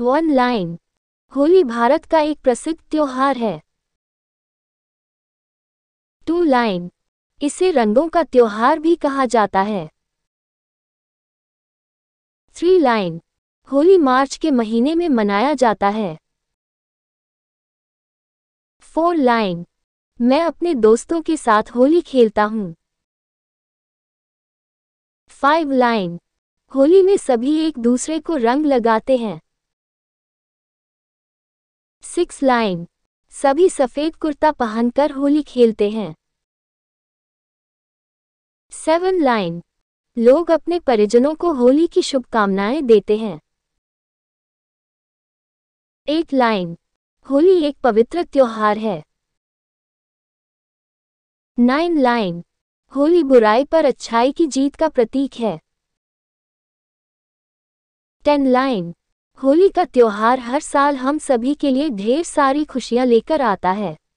one line Holi Bharat का एक प्रसिद्ध त्योहार है टू लाइन इसे रंगों का त्योहार भी कहा जाता है थ्री लाइन होली मार्च के महीने में मनाया जाता है फोर लाइन मैं अपने दोस्तों के साथ होली खेलता हूँ फाइव लाइन होली में सभी एक दूसरे को रंग लगाते हैं सिक्स लाइन सभी सफ़ेद कुर्ता पहनकर होली खेलते हैं सेवन लाइन लोग अपने परिजनों को होली की शुभकामनाएं देते हैं एट लाइन होली एक पवित्र त्योहार है नाइन लाइन होली बुराई पर अच्छाई की जीत का प्रतीक है टेन लाइन होली का त्योहार हर साल हम सभी के लिए ढेर सारी खुशियां लेकर आता है